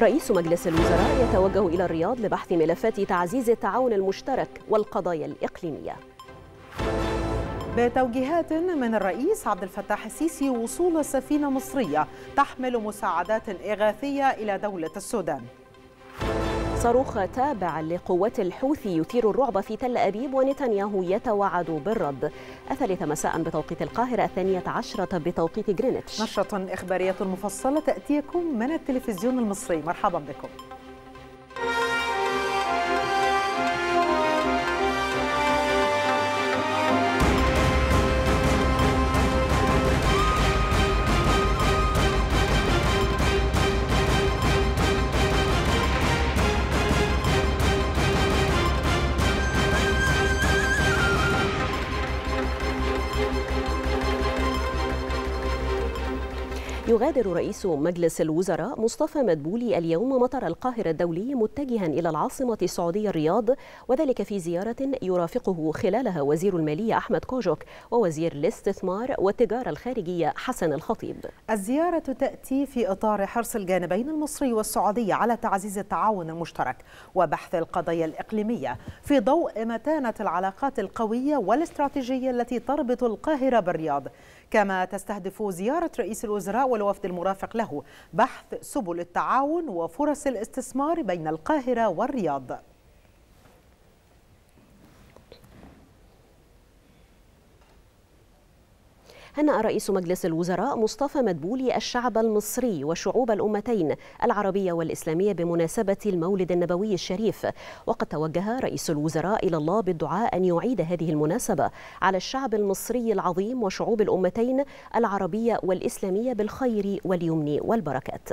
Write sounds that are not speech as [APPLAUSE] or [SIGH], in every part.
رئيس مجلس الوزراء يتوجه إلى الرياض لبحث ملفات تعزيز التعاون المشترك والقضايا الإقليمية بتوجيهات من الرئيس عبد الفتاح السيسي وصول سفينة مصرية تحمل مساعدات إغاثية إلى دولة السودان صاروخ تابع لقوات الحوثي يثير الرعب في تل أبيب ونتنياهو يتوعد بالرد الثالثة مساء بتوقيت القاهرة الثانية عشرة بتوقيت جرينتش نشرة إخبارية مفصلة تأتيكم من التلفزيون المصري مرحبا بكم يغادر رئيس مجلس الوزراء مصطفى مدبولي اليوم مطر القاهرة الدولي متجها إلى العاصمة السعودية الرياض وذلك في زيارة يرافقه خلالها وزير المالية أحمد كوجوك ووزير الاستثمار والتجارة الخارجية حسن الخطيب الزيارة تأتي في إطار حرص الجانبين المصري والسعودي على تعزيز التعاون المشترك وبحث القضايا الإقليمية في ضوء متانة العلاقات القوية والاستراتيجية التي تربط القاهرة بالرياض كما تستهدف زيارة رئيس الوزراء والوفد المرافق له بحث سبل التعاون وفرص الاستثمار بين القاهرة والرياض هنأ رئيس مجلس الوزراء مصطفى مدبولي الشعب المصري وشعوب الأمتين العربية والإسلامية بمناسبة المولد النبوي الشريف وقد توجه رئيس الوزراء إلى الله بالدعاء أن يعيد هذه المناسبة على الشعب المصري العظيم وشعوب الأمتين العربية والإسلامية بالخير واليمن والبركات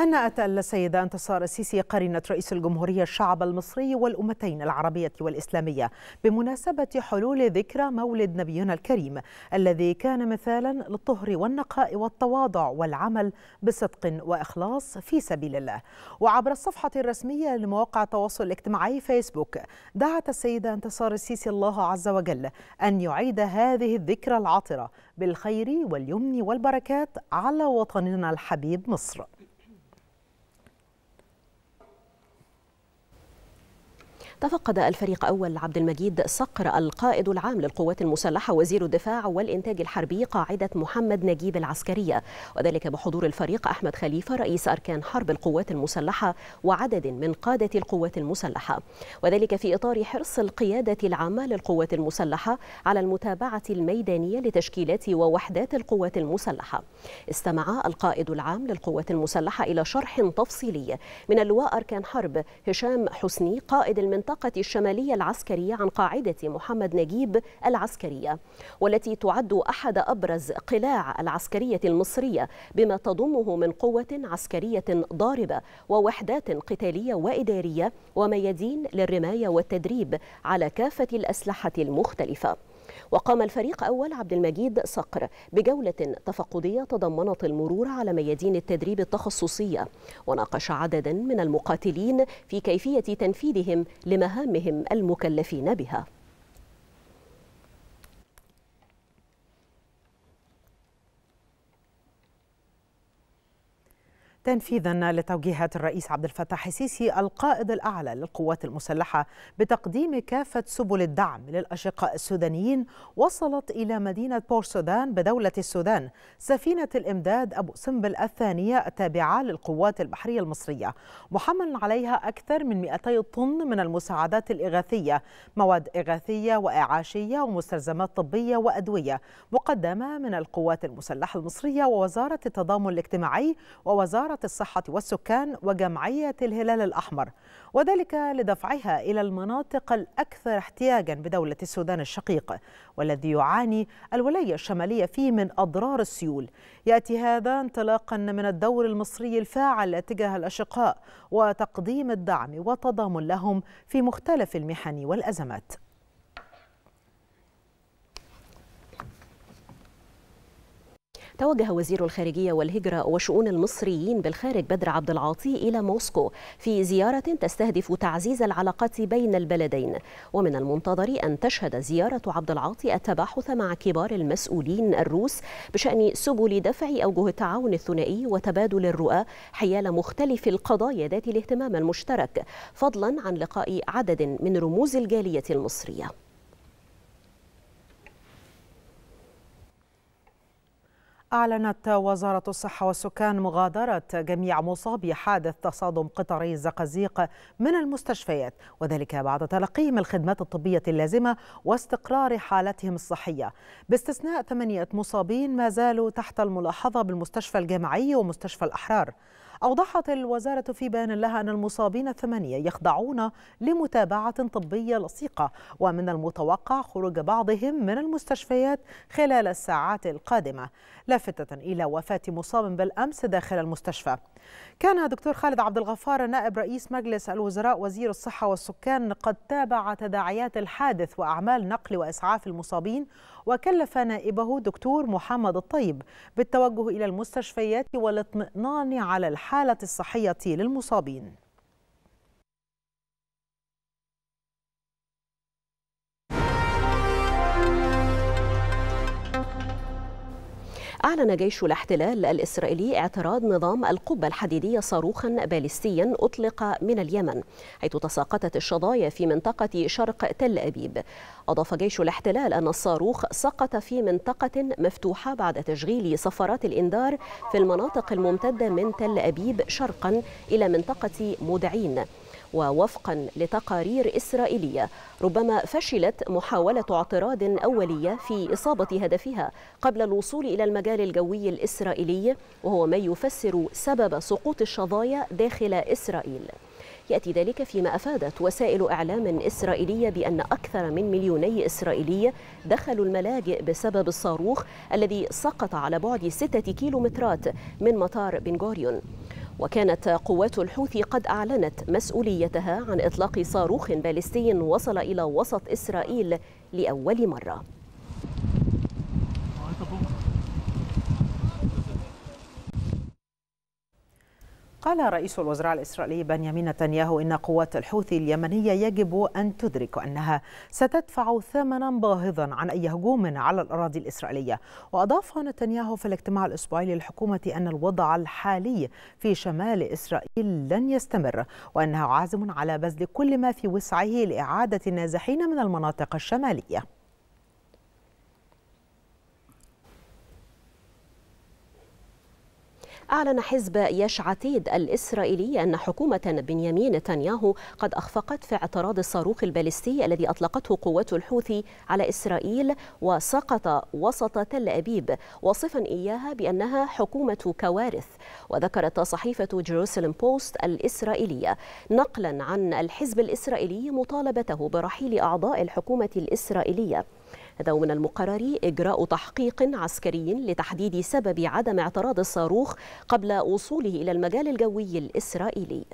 هنأت السيدة انتصار السيسي قرينة رئيس الجمهورية الشعب المصري والأمتين العربية والإسلامية بمناسبة حلول ذكرى مولد نبينا الكريم الذي كان مثالا للطهر والنقاء والتواضع والعمل بصدق وإخلاص في سبيل الله وعبر الصفحة الرسمية لمواقع التواصل الاجتماعي فيسبوك دعت السيدة انتصار السيسي الله عز وجل أن يعيد هذه الذكرى العطرة بالخير واليمن والبركات على وطننا الحبيب مصر تفقد الفريق أول عبد المجيد صقر القائد العام للقوات المسلحة وزير الدفاع والإنتاج الحربي قاعدة محمد نجيب العسكرية وذلك بحضور الفريق أحمد خليفة رئيس أركان حرب القوات المسلحة وعدد من قادة القوات المسلحة وذلك في إطار حرص القيادة العامة للقوات المسلحة على المتابعة الميدانية لتشكيلات ووحدات القوات المسلحة استمع القائد العام للقوات المسلحة إلى شرح تفصيلي من اللواء أركان حرب هشام حسني قائد المنطقة البطاقة الشمالية العسكرية عن قاعدة محمد نجيب العسكرية والتي تعد أحد أبرز قلاع العسكرية المصرية بما تضمه من قوة عسكرية ضاربة ووحدات قتالية وإدارية وميادين للرماية والتدريب على كافة الأسلحة المختلفة وقام الفريق أول عبد المجيد صقر بجولة تفقدية تضمنت المرور على ميادين التدريب التخصصية وناقش عددا من المقاتلين في كيفية تنفيذهم لمهامهم المكلفين بها تنفيذا لتوجيهات الرئيس عبد الفتاح السيسي القائد الاعلى للقوات المسلحه بتقديم كافه سبل الدعم للاشقاء السودانيين وصلت الى مدينه بورسودان بدوله السودان سفينه الامداد ابو سمبل الثانيه التابعه للقوات البحريه المصريه محمل عليها اكثر من 200 طن من المساعدات الاغاثيه مواد اغاثيه واعاشيه ومستلزمات طبيه وادويه مقدمه من القوات المسلحه المصريه ووزاره التضامن الاجتماعي ووزاره وزارة الصحة والسكان وجمعية الهلال الأحمر وذلك لدفعها إلى المناطق الأكثر احتياجا بدولة السودان الشقيق والذي يعاني الولاية الشمالية فيه من أضرار السيول يأتي هذا انطلاقا من الدور المصري الفاعل تجاه الأشقاء وتقديم الدعم وتضامن لهم في مختلف المحن والأزمات توجه وزير الخارجية والهجرة وشؤون المصريين بالخارج بدر عبد العاطي إلى موسكو في زيارة تستهدف تعزيز العلاقات بين البلدين ومن المنتظر أن تشهد زيارة عبد العاطي التباحث مع كبار المسؤولين الروس بشأن سبل دفع أوجه التعاون الثنائي وتبادل الرؤى حيال مختلف القضايا ذات الاهتمام المشترك فضلا عن لقاء عدد من رموز الجالية المصرية أعلنت وزارة الصحة والسكان مغادرة جميع مصابي حادث تصادم قطري الزقازيق من المستشفيات وذلك بعد تلقيهم الخدمات الطبية اللازمة واستقرار حالتهم الصحية باستثناء ثمانية مصابين ما زالوا تحت الملاحظة بالمستشفى الجامعي ومستشفى الأحرار أوضحت الوزارة في بيان لها أن المصابين الثمانية يخضعون لمتابعة طبية لصيقة ومن المتوقع خروج بعضهم من المستشفيات خلال الساعات القادمة لافتة إلى وفاة مصاب بالأمس داخل المستشفى كان دكتور خالد عبد الغفار نائب رئيس مجلس الوزراء وزير الصحة والسكان قد تابع تداعيات الحادث وأعمال نقل وإسعاف المصابين وكلف نائبه دكتور محمد الطيب بالتوجه إلى المستشفيات والاطمئنان على الحالة الصحية للمصابين أعلن جيش الاحتلال الإسرائيلي اعتراض نظام القبة الحديدية صاروخا باليستيا أطلق من اليمن حيث تساقطت الشظايا في منطقة شرق تل أبيب أضاف جيش الاحتلال أن الصاروخ سقط في منطقة مفتوحة بعد تشغيل صفارات الإنذار في المناطق الممتدة من تل أبيب شرقا إلى منطقة مدعين ووفقا لتقارير إسرائيلية ربما فشلت محاولة اعتراض أولية في إصابة هدفها قبل الوصول إلى المجال الجوي الإسرائيلي وهو ما يفسر سبب سقوط الشظايا داخل إسرائيل يأتي ذلك فيما أفادت وسائل إعلام إسرائيلية بأن أكثر من مليوني إسرائيلي دخلوا الملاجئ بسبب الصاروخ الذي سقط على بعد ستة كيلومترات من مطار بنغوريون وكانت قوات الحوثي قد أعلنت مسؤوليتها عن إطلاق صاروخ باليستي وصل إلى وسط إسرائيل لأول مرة قال رئيس الوزراء الإسرائيلي بنيامين نتنياهو إن قوات الحوثي اليمنية يجب أن تدرك أنها ستدفع ثمنا باهظا عن أي هجوم على الأراضي الإسرائيلية وأضاف نتنياهو في الاجتماع الإسبوعي للحكومة أن الوضع الحالي في شمال إسرائيل لن يستمر وأنه عازم على بذل كل ما في وسعه لإعادة النازحين من المناطق الشمالية أعلن حزب يش عتيد الإسرائيلي أن حكومة بنيامين نتنياهو قد أخفقت في اعتراض الصاروخ البالستي الذي أطلقته قوات الحوثي على إسرائيل وسقط وسط تل أبيب وصفا إياها بأنها حكومة كوارث وذكرت صحيفة جيروسلم بوست الإسرائيلية نقلا عن الحزب الإسرائيلي مطالبته برحيل أعضاء الحكومة الإسرائيلية هذا ومن المقرر إجراء تحقيق عسكري لتحديد سبب عدم اعتراض الصاروخ قبل وصوله إلى المجال الجوي الإسرائيلي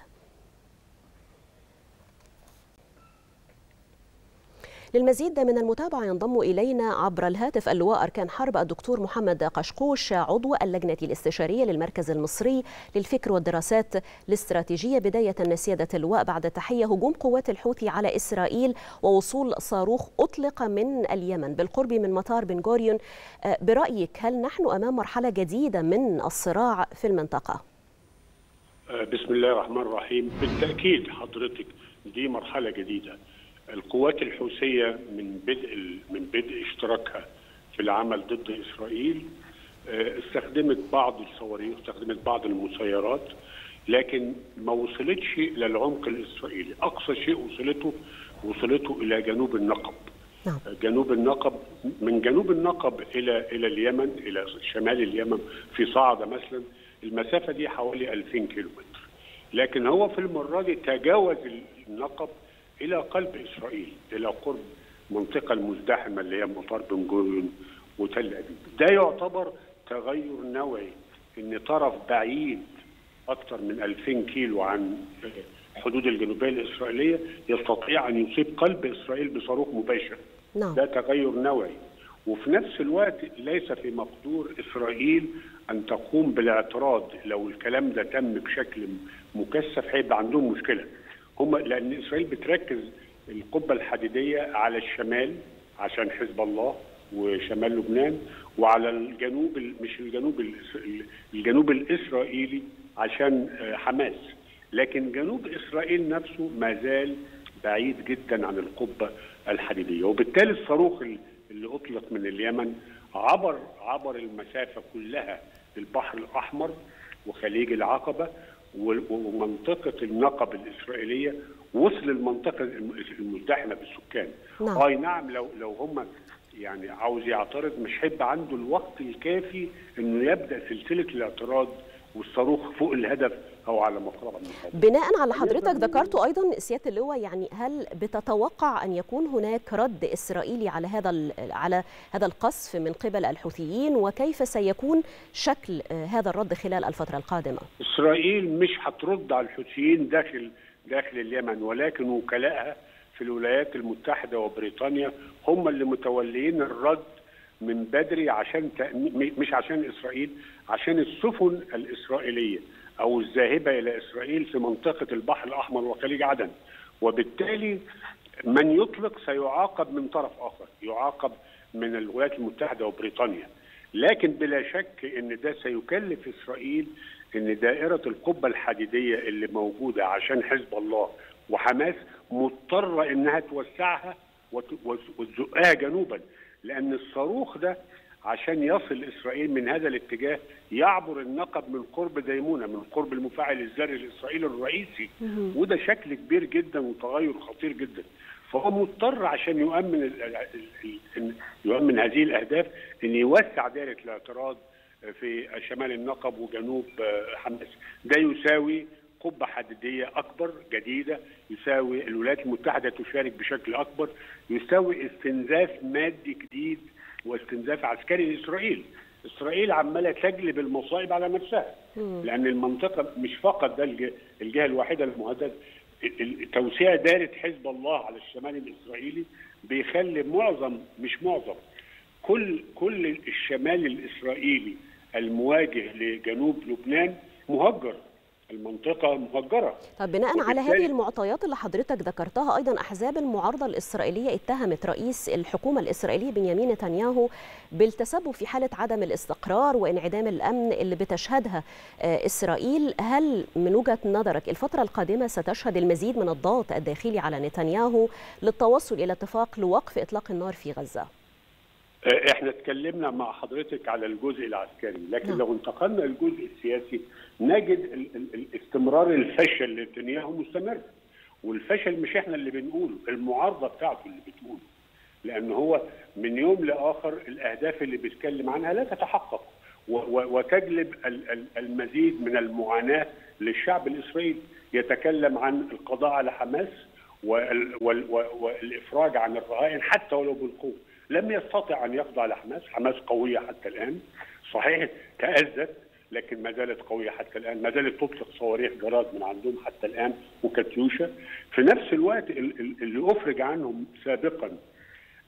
للمزيد من المتابعة ينضم إلينا عبر الهاتف اللواء أركان حرب الدكتور محمد قشقوش عضو اللجنة الاستشارية للمركز المصري للفكر والدراسات الاستراتيجية بداية سيادة اللواء بعد تحية هجوم قوات الحوثي على إسرائيل ووصول صاروخ أطلق من اليمن بالقرب من مطار بن غوريون آه، برأيك هل نحن أمام مرحلة جديدة من الصراع في المنطقة؟ آه، بسم الله الرحمن الرحيم بالتأكيد حضرتك دي مرحلة جديدة القوات الحوثيه من بدء من بدء اشتراكها في العمل ضد اسرائيل آه، استخدمت بعض الصواريخ استخدمت بعض المسيرات لكن ما وصلتش الى العمق الاسرائيلي اقصى شيء وصلته وصلته الى جنوب النقب نعم. جنوب النقب من جنوب النقب الى الى اليمن الى شمال اليمن في صعده مثلا المسافه دي حوالي 2000 كيلومتر لكن هو في المره دي تجاوز النقب الى قلب اسرائيل الى قرب المنطقه المزدحمه اللي هي مطار بن جوريون وتل ابيب ده يعتبر تغير نوعي ان طرف بعيد اكثر من 2000 كيلو عن الحدود الجنوبيه الاسرائيليه يستطيع ان يصيب قلب اسرائيل بصاروخ مباشر نعم. ده تغير نوعي وفي نفس الوقت ليس في مقدور اسرائيل ان تقوم بالاعتراض لو الكلام ده تم بشكل مكثف هيبقى عندهم مشكله هم لان اسرائيل بتركز القبه الحديديه على الشمال عشان حزب الله وشمال لبنان وعلى الجنوب مش الجنوب الجنوب الاسرائيلي عشان آه، حماس لكن جنوب اسرائيل نفسه ما زال بعيد جدا عن القبه الحديديه وبالتالي الصاروخ اللي اطلق من اليمن عبر عبر المسافه كلها البحر الاحمر وخليج العقبه ومنطقه النقب الاسرائيليه وصل المنطقه المزدحمه بالسكان نعم. اي نعم لو لو هم يعني عاوز يعترض مش هيبقى عنده الوقت الكافي انه يبدا سلسله الاعتراض والصاروخ فوق الهدف او على مقربه من حضرتك بناء على حضرتك ذكرته ايضا سياده اللواء يعني هل بتتوقع ان يكون هناك رد اسرائيلي على هذا على هذا القصف من قبل الحوثيين وكيف سيكون شكل آه، هذا الرد خلال الفتره القادمه؟ اسرائيل مش هترد على الحوثيين داخل داخل اليمن ولكن وكلائها في الولايات المتحده وبريطانيا هم اللي متولين الرد من بدري عشان تأمين مش عشان اسرائيل عشان السفن الاسرائيليه او الذاهبه الى اسرائيل في منطقه البحر الاحمر وخليج عدن وبالتالي من يطلق سيعاقب من طرف اخر يعاقب من الولايات المتحده وبريطانيا لكن بلا شك ان ده سيكلف اسرائيل ان دائره القبه الحديديه اللي موجوده عشان حزب الله وحماس مضطره انها توسعها وتزقها جنوبا لان الصاروخ ده عشان يصل إسرائيل من هذا الاتجاه يعبر النقب من قرب ديمونة من قرب المفاعل الذري الإسرائيلي الرئيسي وده شكل كبير جدا وتغير خطير جدا فهو مضطر عشان يؤمن الـ الـ الـ يؤمن هذه الأهداف أن يوسع دائرة الاعتراض في شمال النقب وجنوب آه، حماس ده يساوي قبة حديدية أكبر جديدة يساوي الولايات المتحدة تشارك بشكل أكبر يساوي استنزاف مادي جديد واستنزاف عسكري لاسرائيل اسرائيل عماله تجلب المصائب على نفسها لان المنطقه مش فقط ده الجهه الوحيده المهدده توسيع دائره حزب الله على الشمال الاسرائيلي بيخلي معظم مش معظم كل كل الشمال الاسرائيلي المواجه لجنوب لبنان مهجر المنطقة مهجرة طب بناء على هذه المعطيات اللي حضرتك ذكرتها أيضا أحزاب المعارضة الإسرائيلية اتهمت رئيس الحكومة الإسرائيلية بنيامين نتنياهو بالتسبب في حالة عدم الاستقرار وانعدام الأمن اللي بتشهدها آه، إسرائيل هل من وجهة نظرك الفترة القادمة ستشهد المزيد من الضغط الداخلي على نتنياهو للتوصل إلى اتفاق لوقف إطلاق النار في غزة؟ آه، احنا اتكلمنا مع حضرتك على الجزء العسكري لكن نعم. لو انتقلنا للجزء السياسي نجد استمرار الفشل لنتنياهو مستمر والفشل مش احنا اللي بنقوله المعارضه بتاعته اللي بتقوله لان هو من يوم لاخر الاهداف اللي بيتكلم عنها لا تتحقق وتجلب المزيد من المعاناه للشعب الاسرائيلي يتكلم عن القضاء على حماس والافراج عن الرهائن حتى ولو بالقوه لم يستطع أن يخضع لحماس حماس قوية حتى الآن صحيح تأذت لكن ما زالت قوية حتى الآن ما زالت تطلق صواريخ جراد من عندهم حتى الآن وكاتيوشا في نفس الوقت اللي أفرج عنهم سابقا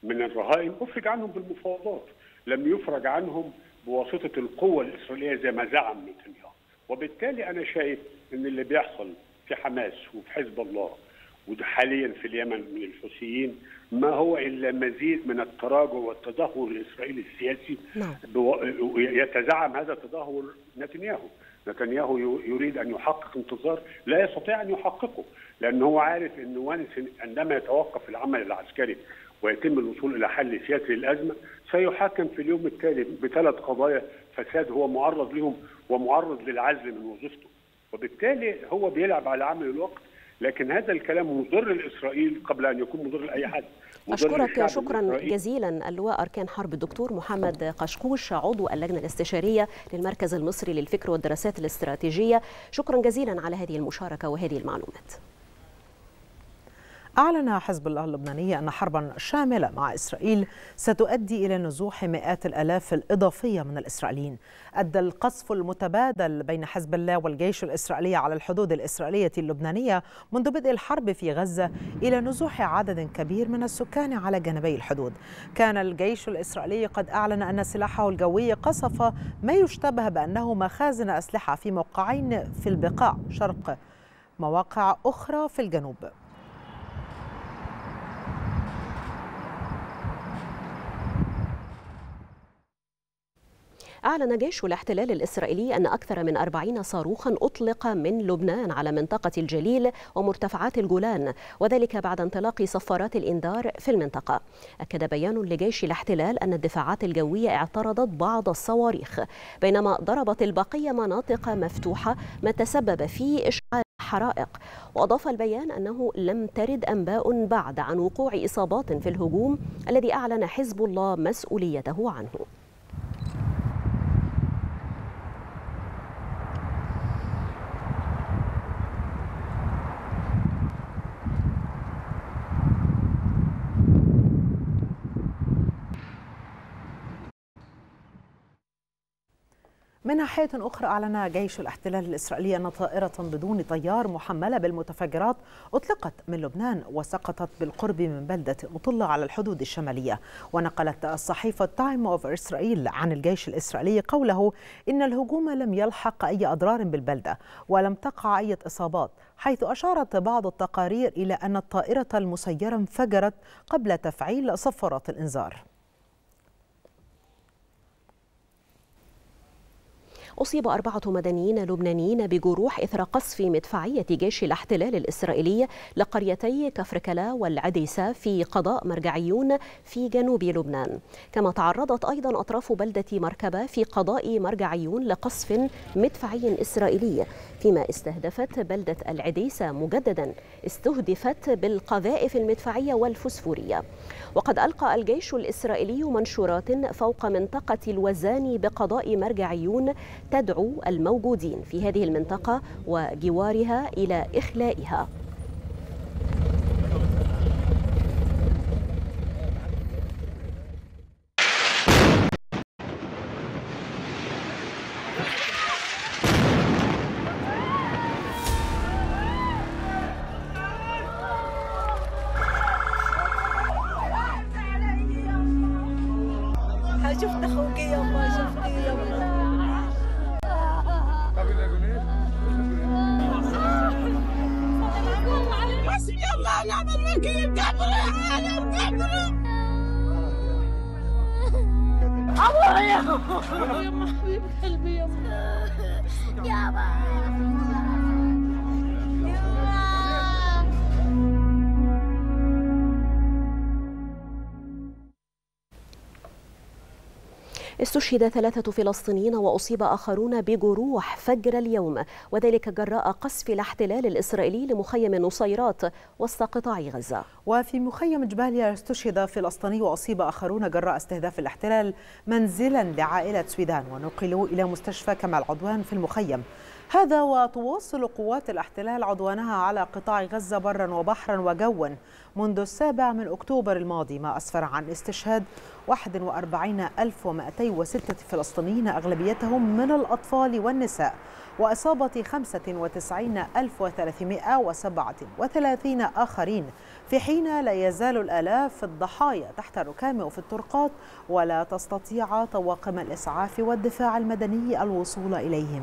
من الرهائن أفرج عنهم بالمفاوضات لم يفرج عنهم بواسطة القوة الإسرائيلية زي ما زعم نتنياهو وبالتالي أنا شايف أن اللي بيحصل في حماس وفي حزب الله وحاليا في اليمن من الحوثيين ما هو الا مزيد من التراجع والتدهور الاسرائيلي السياسي نعم. يتزعم هذا التدهور نتنياهو نتنياهو يريد ان يحقق انتصار لا يستطيع ان يحققه لان هو عارف ان وانس عندما يتوقف العمل العسكري ويتم الوصول الى حل سياسي للازمه سيحاكم في اليوم التالي بثلاث قضايا فساد هو معرض لهم ومعرض للعزل من وظيفته وبالتالي هو بيلعب على عمل الوقت لكن هذا الكلام مضر لاسرائيل قبل ان يكون مضر لاي حد أشكرك شكرا جزيلا اللواء أركان حرب الدكتور محمد قشقوش عضو اللجنة الاستشارية للمركز المصري للفكر والدراسات الاستراتيجية شكرا جزيلا على هذه المشاركة وهذه المعلومات أعلن حزب الله اللبناني أن حربا شاملة مع إسرائيل ستؤدي إلى نزوح مئات الآلاف الإضافية من الإسرائيليين أدى القصف المتبادل بين حزب الله والجيش الإسرائيلي على الحدود الإسرائيلية اللبنانية منذ بدء الحرب في غزة إلى نزوح عدد كبير من السكان على جانبي الحدود كان الجيش الإسرائيلي قد أعلن أن سلاحه الجوي قصف ما يشتبه بأنه مخازن أسلحة في موقعين في البقاع شرق مواقع أخرى في الجنوب أعلن جيش الاحتلال الإسرائيلي أن أكثر من 40 صاروخا أطلق من لبنان على منطقة الجليل ومرتفعات الجولان وذلك بعد انطلاق صفارات الإنذار في المنطقة أكد بيان لجيش الاحتلال أن الدفاعات الجوية اعترضت بعض الصواريخ بينما ضربت البقية مناطق مفتوحة ما تسبب في إشعال حرائق وأضاف البيان أنه لم ترد أنباء بعد عن وقوع إصابات في الهجوم الذي أعلن حزب الله مسؤوليته عنه ناحية أخرى أعلن جيش الاحتلال الإسرائيلي أن طائرة بدون طيار محملة بالمتفجرات أطلقت من لبنان وسقطت بالقرب من بلدة مطلة على الحدود الشمالية ونقلت الصحيفة تايم أوف إسرائيل عن الجيش الإسرائيلي قوله إن الهجوم لم يلحق أي أضرار بالبلدة ولم تقع أي إصابات حيث أشارت بعض التقارير إلى أن الطائرة المسيرة انفجرت قبل تفعيل صفارات الإنذار أصيب أربعة مدنيين لبنانيين بجروح إثر قصف مدفعية جيش الاحتلال الإسرائيلي لقريتي كفركلا والعديسة في قضاء مرجعيون في جنوب لبنان كما تعرضت أيضا أطراف بلدة مركبة في قضاء مرجعيون لقصف مدفعي إسرائيلي فيما استهدفت بلدة العديسة مجددا استهدفت بالقذائف المدفعية والفسفورية وقد ألقى الجيش الإسرائيلي منشورات فوق منطقة الوزان بقضاء مرجعيون تدعو الموجودين في هذه المنطقة وجوارها إلى إخلائها شفت اخوك يما شفتي يما Aman bakayım kaldırın. Anam kaldırın. Allah'ım. Yapma. Kalbi yapma. Yapma. استشهد ثلاثة فلسطينيين وأصيب آخرون بجروح فجر اليوم وذلك جراء قصف الاحتلال الإسرائيلي لمخيم النصيرات وسط قطاع غزة وفي مخيم جباليا استشهد فلسطيني وأصيب آخرون جراء استهداف الاحتلال منزلا لعائلة سويدان ونقلوا إلى مستشفى كمال عدوان في المخيم هذا وتواصل قوات الاحتلال عدوانها على قطاع غزة برا وبحرا وجوا منذ السابع من أكتوبر الماضي ما أسفر عن استشهاد 41206 فلسطينيين أغلبيتهم من الأطفال والنساء وإصابة 95337 آخرين في حين لا يزال الآلاف في الضحايا تحت الركام وفي الطرقات ولا تستطيع طواقم الإسعاف والدفاع المدني الوصول إليهم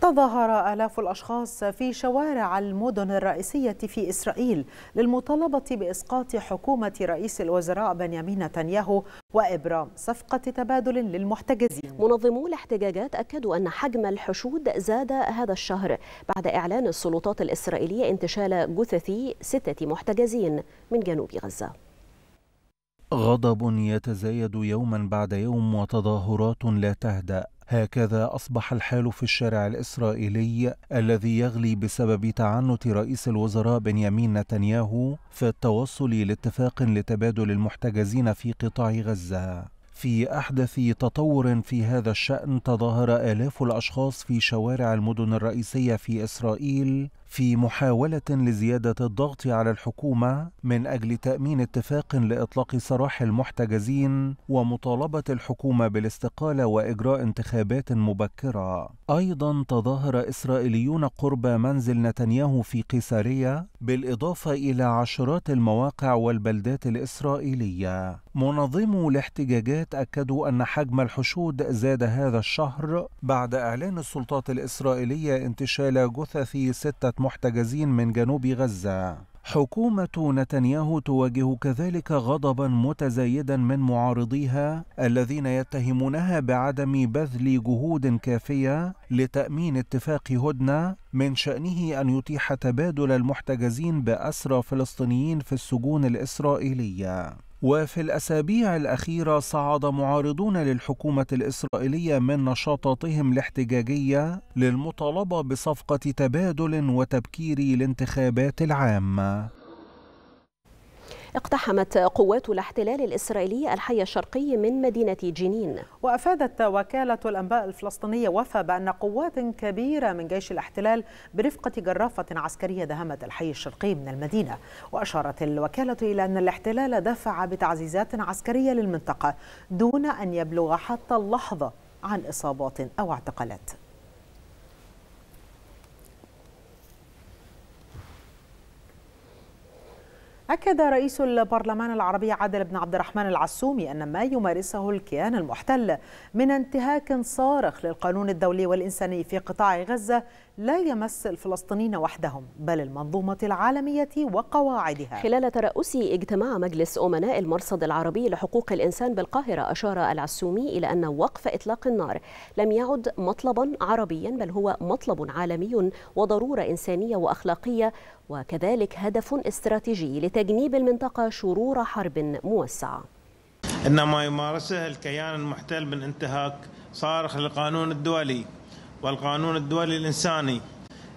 تظاهر آلاف الأشخاص في شوارع المدن الرئيسية في إسرائيل للمطالبة بإسقاط حكومة رئيس الوزراء بنيامين نتنياهو وإبرام صفقة تبادل للمحتجزين منظمو الاحتجاجات أكدوا أن حجم الحشود زاد هذا الشهر بعد إعلان السلطات الإسرائيلية انتشال جثث ستة محتجزين من جنوب غزة غضب يتزايد يوما بعد يوم وتظاهرات لا تهدأ هكذا أصبح الحال في الشارع الإسرائيلي الذي يغلي بسبب تعنت رئيس الوزراء بنيامين نتنياهو في التوصل لاتفاق لتبادل المحتجزين في قطاع غزة في أحدث تطور في هذا الشأن تظاهر آلاف الأشخاص في شوارع المدن الرئيسية في إسرائيل في محاولة لزيادة الضغط على الحكومة من أجل تأمين اتفاق لإطلاق سراح المحتجزين ومطالبة الحكومة بالاستقالة وإجراء انتخابات مبكرة. أيضا تظاهر إسرائيليون قرب منزل نتنياهو في قيسارية بالإضافة إلى عشرات المواقع والبلدات الإسرائيلية. منظمو الاحتجاجات أكدوا أن حجم الحشود زاد هذا الشهر بعد إعلان السلطات الإسرائيلية انتشال جثث ستة محتجزين من جنوب غزة حكومة نتنياهو تواجه كذلك غضبا متزايدا من معارضيها الذين يتهمونها بعدم بذل جهود كافية لتأمين اتفاق هدنة من شأنه أن يتيح تبادل المحتجزين بأسرى فلسطينيين في السجون الإسرائيلية. وفي الأسابيع الأخيرة صعد معارضون للحكومة الإسرائيلية من نشاطاتهم الاحتجاجية للمطالبة بصفقة تبادل وتبكير الانتخابات العامة اقتحمت قوات الاحتلال الإسرائيلي الحي الشرقي من مدينة جنين وأفادت وكالة الأنباء الفلسطينية وفى بأن قوات كبيرة من جيش الاحتلال برفقة جرافة عسكرية دهمت الحي الشرقي من المدينة وأشارت الوكالة إلى أن الاحتلال دفع بتعزيزات عسكرية للمنطقة دون أن يبلغ حتى اللحظة عن إصابات أو اعتقالات أكد رئيس البرلمان العربي عادل بن عبد الرحمن العسومي أن ما يمارسه الكيان المحتل من انتهاك صارخ للقانون الدولي والإنساني في قطاع غزة لا يمس الفلسطينيين وحدهم بل المنظومة العالمية وقواعدها خلال ترأسه اجتماع مجلس أمناء المرصد العربي لحقوق الإنسان بالقاهرة أشار العسومي إلى أن وقف إطلاق النار لم يعد مطلبا عربيا بل هو مطلب عالمي وضرورة إنسانية وأخلاقية وكذلك هدف استراتيجي لتجنيب المنطقة شرور حرب موسعة إن ما يمارسه الكيان المحتل من انتهاك صارخ للقانون الدولي والقانون الدولي الإنساني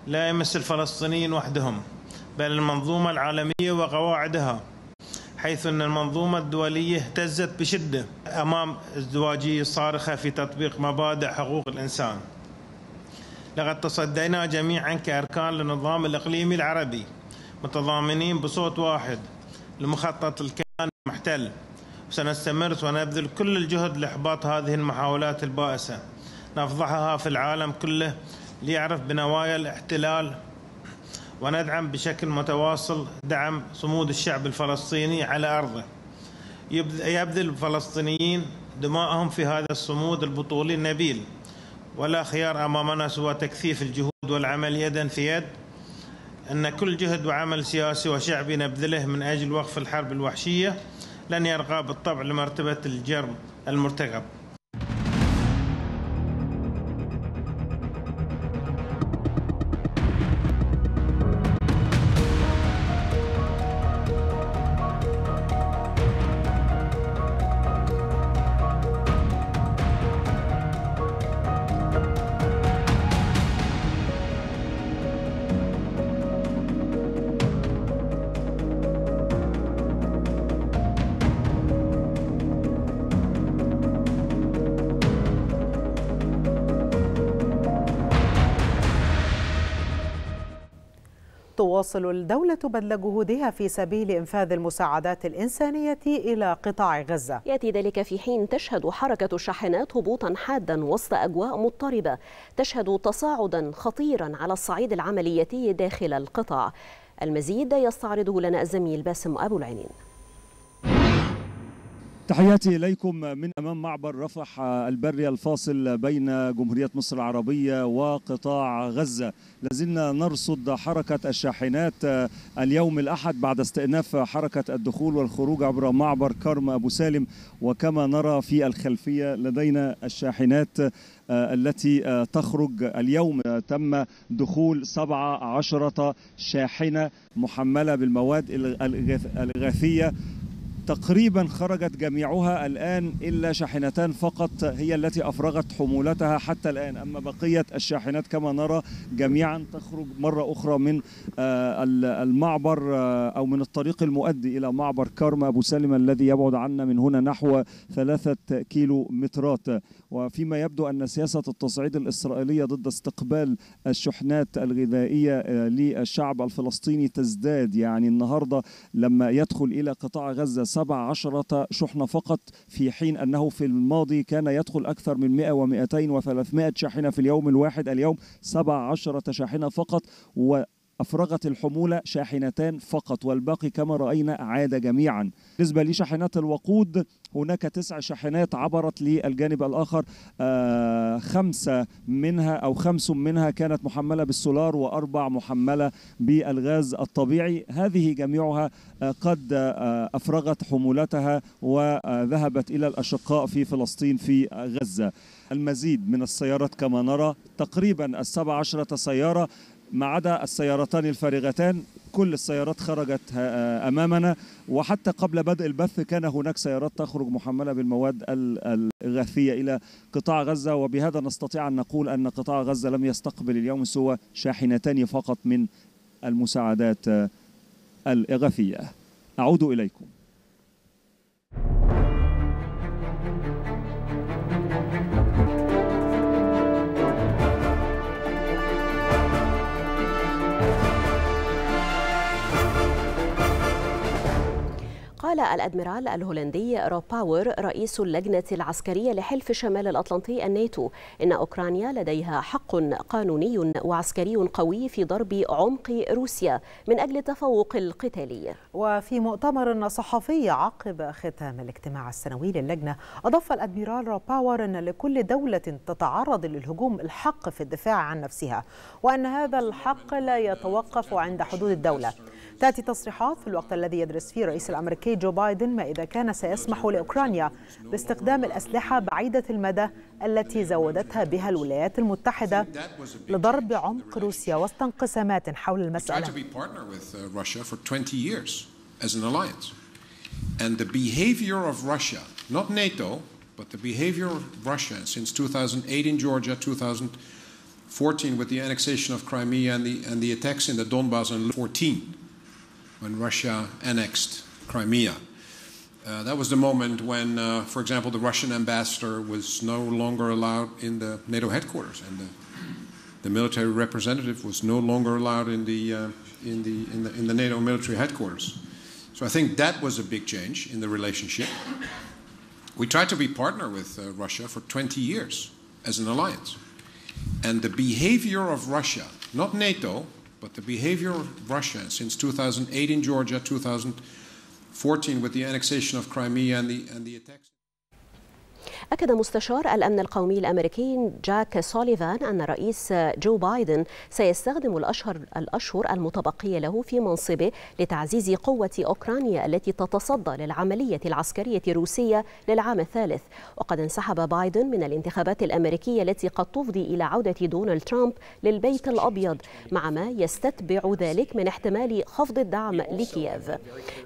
لا يمس الفلسطينيين وحدهم بل المنظومة العالمية وقواعدها حيث أن المنظومة الدولية اهتزت بشدة أمام ازدواجية صارخة في تطبيق مبادئ حقوق الإنسان لقد تصدينا جميعا كأركان للنظام الإقليمي العربي متضامنين بصوت واحد لمخطط الكيان المحتل وسنستمر ونبذل كل الجهد لإحباط هذه المحاولات البائسة نفضحها في العالم كله ليعرف بنوايا الاحتلال وندعم بشكل متواصل دعم صمود الشعب الفلسطيني على أرضه يبذل الفلسطينيين دماءهم في هذا الصمود البطولي النبيل ولا خيار أمامنا سوى تكثيف الجهود والعمل يدا في يد أن كل جهد وعمل سياسي وشعبي نبذله من أجل وقف الحرب الوحشية لن يرقى بالطبع لمرتبة الجرم المرتقب تصل الدولة بذل جهودها في سبيل إنفاذ المساعدات الإنسانية إلى قطاع غزة يأتي ذلك في حين تشهد حركة الشاحنات هبوطا حادا وسط أجواء مضطربة تشهد تصاعدا خطيرا على الصعيد العملياتي داخل القطاع المزيد يستعرضه لنا الزميل باسم أبو العينين تحياتي إليكم من أمام معبر رفح البري الفاصل بين جمهورية مصر العربية وقطاع غزة لازلنا نرصد حركة الشاحنات اليوم الأحد بعد استئناف حركة الدخول والخروج عبر معبر كرم أبو سالم وكما نرى في الخلفية لدينا الشاحنات التي تخرج اليوم تم دخول 17 شاحنة محملة بالمواد الإغاثية تقريبا خرجت جميعها الآن إلا شاحنتان فقط هي التي أفرغت حمولتها حتى الآن أما بقية الشاحنات كما نرى جميعا تخرج مرة أخرى من آه، المعبر آه، أو من الطريق المؤدي إلى معبر كرم أبو سلمة الذي يبعد عنا من هنا نحو ثلاثة كيلو مترات وفيما يبدو أن سياسة التصعيد الإسرائيلية ضد استقبال الشحنات الغذائية آه، للشعب الفلسطيني تزداد يعني النهاردة لما يدخل إلى قطاع غزة سبع عشرة شحنة فقط في حين أنه في الماضي كان يدخل أكثر من 100 و200 و300 شاحنة في اليوم الواحد اليوم سبع عشرة شاحنة فقط و أفرغت الحمولة شاحنتان فقط والباقي كما رأينا عاد جميعا بالنسبة لشاحنات الوقود هناك تسع شاحنات عبرت للجانب الآخر آه، خمسة منها أو خمس منها كانت محملة بالسولار وأربع محملة بالغاز الطبيعي هذه جميعها آه، قد آه، أفرغت حمولتها وذهبت إلى الأشقاء في فلسطين في غزة المزيد من السيارات كما نرى تقريبا السبع عشرة سيارة ما عدا السيارتان الفارغتان كل السيارات خرجت آه، آه، امامنا وحتى قبل بدء البث كان هناك سيارات تخرج محمله بالمواد الغاثيه الى قطاع غزه وبهذا نستطيع ان نقول ان قطاع غزه لم يستقبل اليوم سوى شاحنتان فقط من المساعدات آه، الاغاثيه اعود اليكم قال الأدميرال الهولندي روب باور رئيس اللجنة العسكرية لحلف شمال الأطلنطي الناتو إن أوكرانيا لديها حق قانوني وعسكري قوي في ضرب عمق روسيا من أجل التفوق القتالي وفي مؤتمر صحفي عقب ختام الاجتماع السنوي للجنة أضاف الأدميرال روب باور أن لكل دولة تتعرض للهجوم الحق في الدفاع عن نفسها وأن هذا الحق لا يتوقف عند حدود الدولة تأتي تصريحات في الوقت الذي يدرس فيه الرئيس الأمريكي جو بايدن ما إذا كان سيسمح لأوكرانيا باستخدام الأسلحة بعيدة المدى التي زودتها بها الولايات المتحدة لضرب عمق روسيا وسط انقسامات حول المسألة. And the behavior of Russia, not NATO, but the behavior of Russia since 2008 in Georgia, 2014 with the annexation of Crimea and the, and the attacks in the Donbass, and 14 when Russia annexed Crimea. Uh, that was the moment when, uh, for example, the Russian ambassador was no longer allowed in the NATO headquarters, and the, the military representative was no longer allowed in the, uh, in, the, in, the, in the NATO military headquarters. So I think that was a big change in the relationship. We tried to be partner with uh, Russia for 20 years as an alliance, and the behavior of Russia, not NATO, but the behavior of Russia since 2008 in Georgia, 2000. 14 with the annexation of Crimea and the, and the attacks. أكد مستشار الأمن القومي الأمريكي جاك سوليفان أن الرئيس جو بايدن سيستخدم الأشهر الأشهر المتبقية له في منصبه لتعزيز قوة أوكرانيا التي تتصدى للعملية العسكرية الروسية للعام الثالث وقد انسحب بايدن من الانتخابات الأمريكية التي قد تفضي إلى عودة دونالد ترامب للبيت الأبيض مع ما يستتبع ذلك من احتمال خفض الدعم لكييف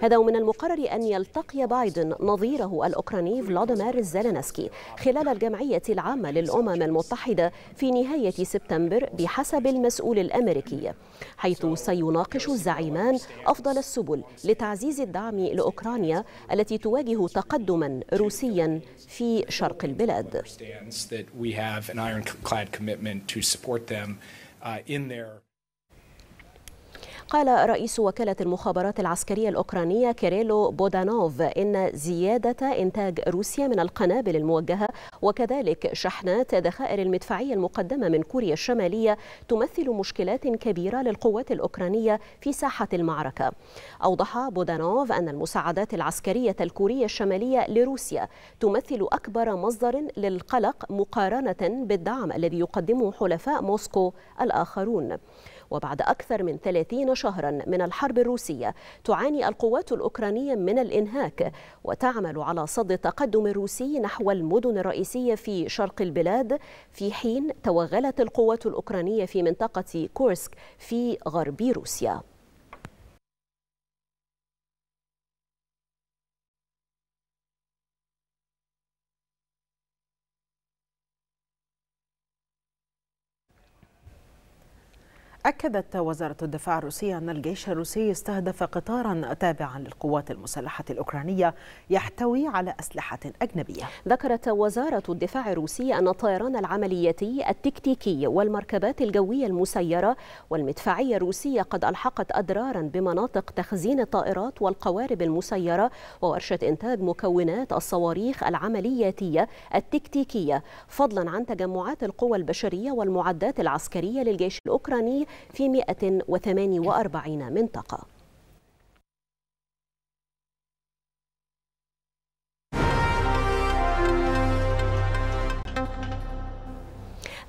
هذا ومن المقرر أن يلتقي بايدن نظيره الأوكراني فلاديمير زيلينسكي خلال الجمعية العامة للأمم المتحدة في نهاية سبتمبر بحسب المسؤول الأمريكي حيث سيناقش الزعيمان أفضل السبل لتعزيز الدعم لأوكرانيا التي تواجه تقدما روسيا في شرق البلاد. قال رئيس وكالة المخابرات العسكرية الأوكرانية كيريلو بودانوف إن زيادة إنتاج روسيا من القنابل الموجهة وكذلك شحنات ذخائر المدفعية المقدمة من كوريا الشمالية تمثل مشكلات كبيرة للقوات الأوكرانية في ساحة المعركة أوضح بودانوف أن المساعدات العسكرية الكورية الشمالية لروسيا تمثل أكبر مصدر للقلق مقارنة بالدعم الذي يقدمه حلفاء موسكو الآخرون وبعد أكثر من 30 شهرا من الحرب الروسية تعاني القوات الأوكرانية من الإنهاك وتعمل على صد تقدم الروسي نحو المدن الرئيسية في شرق البلاد في حين توغلت القوات الأوكرانية في منطقة كورسك في غرب روسيا أكدت وزارة الدفاع الروسية أن الجيش الروسي استهدف قطارا تابعا للقوات المسلحة الأوكرانية يحتوي على أسلحة أجنبية ذكرت وزارة الدفاع الروسية أن الطيران العملياتي التكتيكي والمركبات الجوية المسيرة والمدفعية الروسية قد ألحقت أضرارا بمناطق تخزين الطائرات والقوارب المسيرة وورشة إنتاج مكونات الصواريخ العملياتية التكتيكية فضلا عن تجمعات القوى البشرية والمعدات العسكرية للجيش الأوكراني في 148 منطقة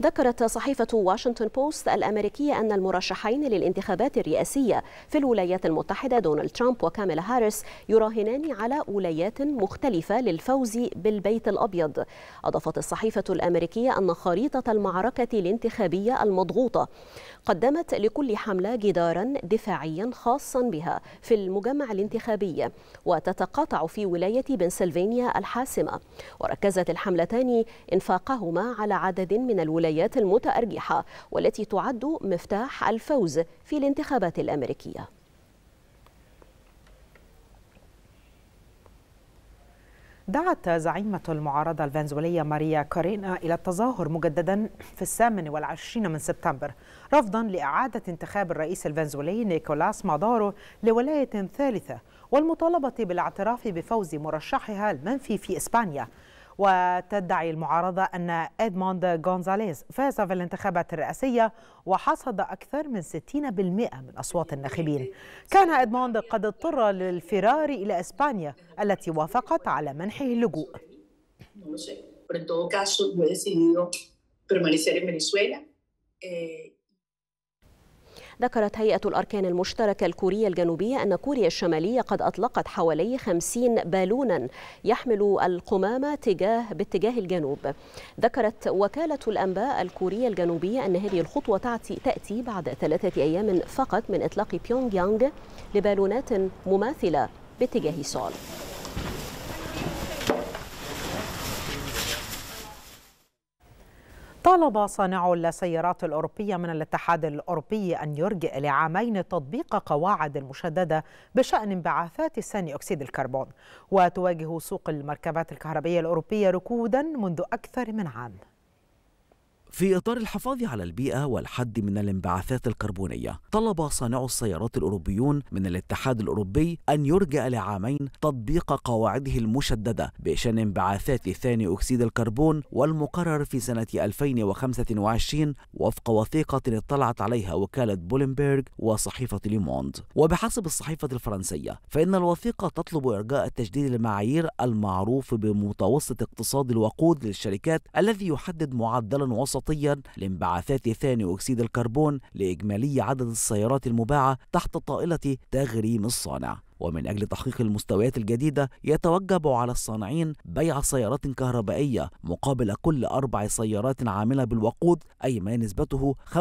ذكرت صحيفة واشنطن بوست الأمريكية أن المرشحين للانتخابات الرئاسية في الولايات المتحدة دونالد ترامب وكاميلا هاريس يراهنان على ولايات مختلفة للفوز بالبيت الأبيض أضافت الصحيفة الأمريكية أن خريطة المعركة الانتخابية المضغوطة قدمت لكل حملة جدارا دفاعيا خاصا بها في المجمع الانتخابي وتتقاطع في ولاية بنسلفانيا الحاسمة وركزت الحملتان إنفاقهما على عدد من الولايات الولايات المتأرجحة والتي تعد مفتاح الفوز في الانتخابات الأمريكية دعت زعيمة المعارضة الفنزويلية ماريا كارينا إلى التظاهر مجددا في الثامن والعشرين من سبتمبر رفضا لإعادة انتخاب الرئيس الفنزويلي نيكولاس مادورو لولاية ثالثة والمطالبة بالاعتراف بفوز مرشحها المنفي في إسبانيا وتدعي المعارضة أن إدموند غونزاليز فاز في الانتخابات الرئاسية وحصد أكثر من 60% من أصوات الناخبين كان إدموند قد اضطر للفرار إلى إسبانيا التي وافقت على منحه اللجوء pero en todo caso yo he decidido permanecer en Venezuela. Eh, ذكرت هيئة الأركان المشتركة الكورية الجنوبية أن كوريا الشمالية قد أطلقت حوالي 50 بالونا يحمل القمامة تجاه باتجاه الجنوب ذكرت وكالة الأنباء الكورية الجنوبية أن هذه الخطوة تأتي بعد ثلاثة أيام فقط من إطلاق بيونغ يانغ لبالونات مماثلة باتجاه سول طالب صانعو السيارات الأوروبية من الاتحاد الأوروبي أن يرجئ لعامين تطبيق قواعد المشددة بشأن انبعاثات ثاني أكسيد الكربون وتواجه سوق المركبات الكهربية الأوروبية ركودا منذ أكثر من عام في إطار الحفاظ على البيئة والحد من الانبعاثات الكربونية طلب صانعو السيارات الأوروبيون من الاتحاد الأوروبي أن يرجع لعامين تطبيق قواعده المشددة بشأن انبعاثات ثاني أكسيد الكربون والمقرر في سنة 2025 وفق وثيقة اطلعت عليها وكالة بولنبرغ وصحيفة ليموند وبحسب الصحيفة الفرنسية فإن الوثيقة تطلب إرجاء تجديد المعايير المعروف بمتوسط اقتصاد الوقود للشركات الذي يحدد معدلا وسط وسطيا لانبعاثات ثاني أكسيد الكربون لإجمالي عدد السيارات المباعة تحت طائلة تغريم الصانع ومن أجل تحقيق المستويات الجديدة يتوجب على الصانعين بيع سيارات كهربائية مقابل كل أربع سيارات عاملة بالوقود أي ما نسبته 25%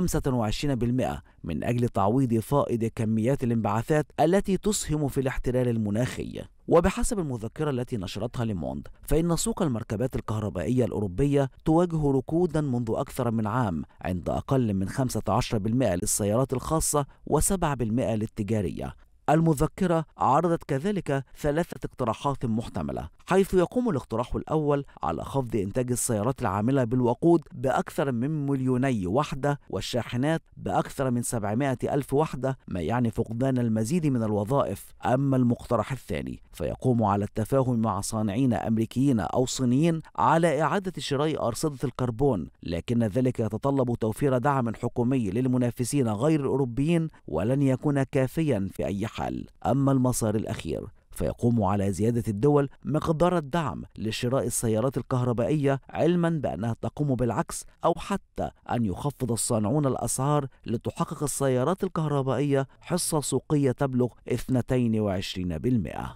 من أجل تعويض فائض كميات الانبعاثات التي تسهم في الاحتلال المناخي وبحسب المذكرة التي نشرتها لموند فإن سوق المركبات الكهربائية الأوروبية تواجه ركودا منذ أكثر من عام عند أقل من 15% للسيارات الخاصة و7% للتجارية المذكرة عرضت كذلك ثلاثة اقتراحات محتملة حيث يقوم الاقتراح الأول على خفض إنتاج السيارات العاملة بالوقود بأكثر من مليوني وحدة والشاحنات بأكثر من 700 ألف وحدة ما يعني فقدان المزيد من الوظائف أما المقترح الثاني فيقوم على التفاهم مع صانعين أمريكيين أو صينيين على إعادة شراء أرصدة الكربون لكن ذلك يتطلب توفير دعم حكومي للمنافسين غير الأوروبيين ولن يكون كافيا في أي الحل أما المسار الأخير فيقوم على زيادة الدول مقدار الدعم لشراء السيارات الكهربائية علما بأنها تقوم بالعكس أو حتى أن يخفض الصانعون الأسعار لتحقق السيارات الكهربائية حصة سوقية تبلغ 22%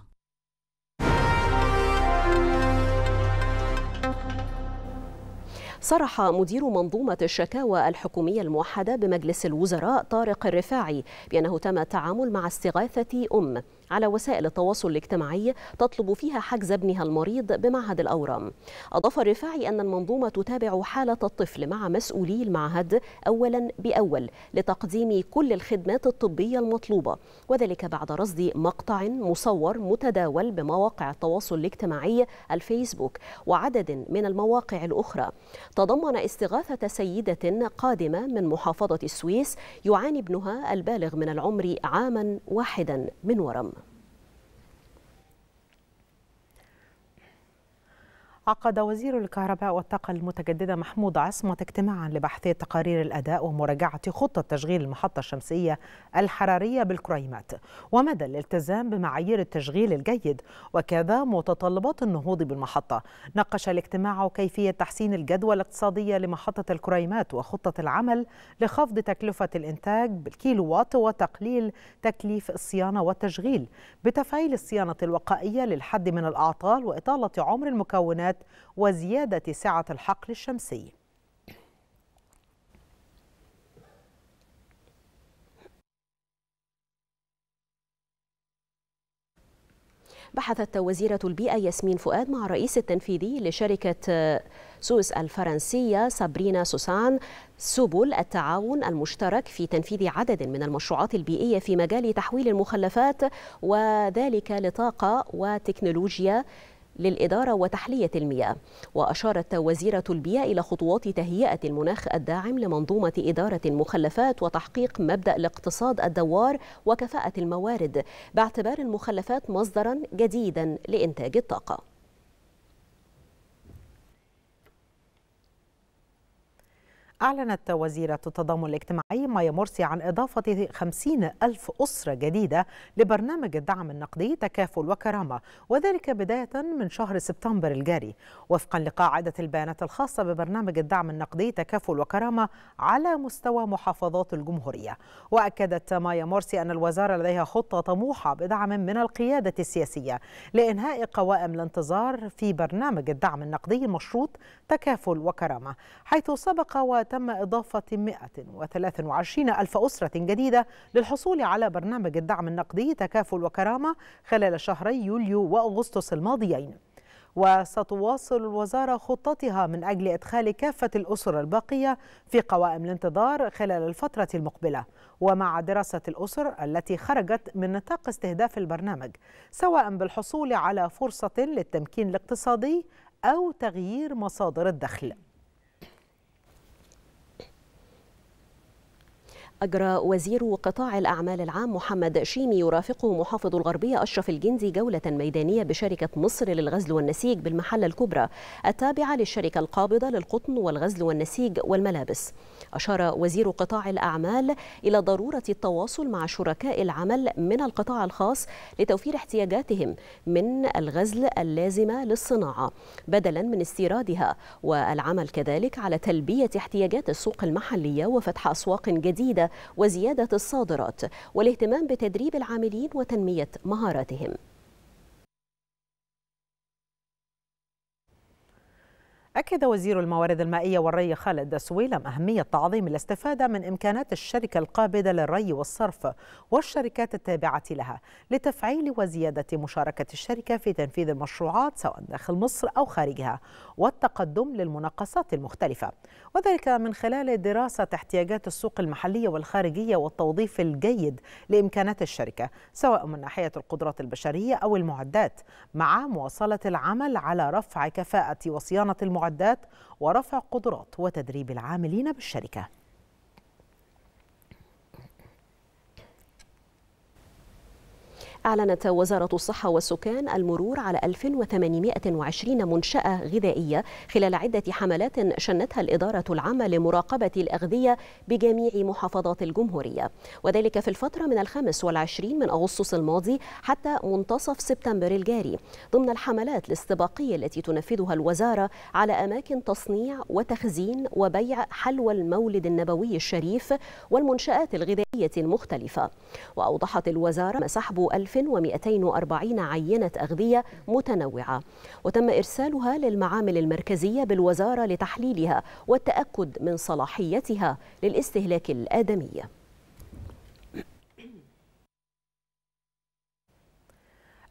صرح مدير منظومة الشكاوى الحكومية الموحدة بمجلس الوزراء طارق الرفاعي بأنه تم التعامل مع استغاثة أم على وسائل التواصل الاجتماعي تطلب فيها حجز ابنها المريض بمعهد الأورام أضاف الرفاعي أن المنظومة تتابع حالة الطفل مع مسؤولي المعهد أولا بأول لتقديم كل الخدمات الطبية المطلوبة وذلك بعد رصد مقطع مصور متداول بمواقع التواصل الاجتماعي الفيسبوك وعدد من المواقع الأخرى تضمن استغاثة سيدة قادمة من محافظة السويس يعاني ابنها البالغ من العمر عاما واحدا من ورم عقد وزير الكهرباء والطاقة المتجددة محمود عصمت اجتماعا لبحث تقارير الأداء ومراجعة خطة تشغيل المحطة الشمسية الحرارية بالكريمات ومدى الالتزام بمعايير التشغيل الجيد وكذا متطلبات النهوض بالمحطة ناقش الاجتماع كيفية تحسين الجدوى الاقتصادية لمحطة الكريمات وخطة العمل لخفض تكلفة الإنتاج بالكيلو وات وتقليل تكليف الصيانة والتشغيل بتفعيل الصيانة الوقائية للحد من الأعطال وإطالة عمر المكونات وزيادة سعة الحقل الشمسي بحثت وزيرة البيئة ياسمين فؤاد مع الرئيس التنفيذي لشركة سويس الفرنسية سابرينا سوسان سبل التعاون المشترك في تنفيذ عدد من المشروعات البيئية في مجال تحويل المخلفات وذلك لطاقة وتكنولوجيا للإدارة وتحلية المياه وأشارت وزيرة البيئة إلى خطوات تهيئة المناخ الداعم لمنظومة إدارة المخلفات وتحقيق مبدأ الاقتصاد الدوار وكفاءة الموارد باعتبار المخلفات مصدرا جديدا لإنتاج الطاقة أعلنت وزيرة التضامن الاجتماعي مايا مرسي عن إضافة 50 ألف أسرة جديدة لبرنامج الدعم النقدي تكافل وكرامة وذلك بداية من شهر سبتمبر الجاري وفقا لقاعدة البيانات الخاصة ببرنامج الدعم النقدي تكافل وكرامة على مستوى محافظات الجمهورية وأكدت مايا مرسي أن الوزارة لديها خطة طموحة بدعم من القيادة السياسية لإنهاء قوائم الانتظار في برنامج الدعم النقدي المشروط تكافل وكرامة حيث سبق وت تم إضافة 123 ألف أسرة جديدة للحصول على برنامج الدعم النقدي تكافل وكرامة خلال شهري يوليو وأغسطس الماضيين وستواصل الوزارة خطتها من أجل إدخال كافة الأسر الباقية في قوائم الانتظار خلال الفترة المقبلة ومع دراسة الأسر التي خرجت من نطاق استهداف البرنامج سواء بالحصول على فرصة للتمكين الاقتصادي أو تغيير مصادر الدخل أجرى وزير قطاع الأعمال العام محمد شيمي يرافقه محافظ الغربية أشرف الجندي جولة ميدانية بشركة مصر للغزل والنسيج بالمحلة الكبرى التابعة للشركة القابضة للقطن والغزل والنسيج والملابس أشار وزير قطاع الأعمال إلى ضرورة التواصل مع شركاء العمل من القطاع الخاص لتوفير احتياجاتهم من الغزل اللازمة للصناعة بدلا من استيرادها والعمل كذلك على تلبية احتياجات السوق المحلية وفتح أسواق جديدة وزيادة الصادرات والاهتمام بتدريب العاملين وتنمية مهاراتهم أكد وزير الموارد المائية والري خالد سويلم أهمية تعظيم الاستفادة من إمكانات الشركة القابضة للري والصرف والشركات التابعة لها لتفعيل وزيادة مشاركة الشركة في تنفيذ المشروعات سواء داخل مصر أو خارجها والتقدم للمناقصات المختلفة وذلك من خلال دراسة احتياجات السوق المحلية والخارجية والتوظيف الجيد لإمكانات الشركة سواء من ناحية القدرات البشرية أو المعدات مع مواصلة العمل على رفع كفاءة وصيانة المعدات المعدات ورفع قدرات وتدريب العاملين بالشركه أعلنت وزارة الصحة والسكان المرور على 1820 منشأة غذائية خلال عدة حملات شنتها الإدارة العامة لمراقبة الأغذية بجميع محافظات الجمهورية وذلك في الفترة من الخامس والعشرين من أغسطس الماضي حتى منتصف سبتمبر الجاري ضمن الحملات الاستباقية التي تنفذها الوزارة على أماكن تصنيع وتخزين وبيع حلوى المولد النبوي الشريف والمنشآت الغذائية المختلفة وأوضحت الوزارة سحب سحب 1240 عينة أغذية متنوعة وتم إرسالها للمعامل المركزية بالوزارة لتحليلها والتأكد من صلاحيتها للاستهلاك الآدمي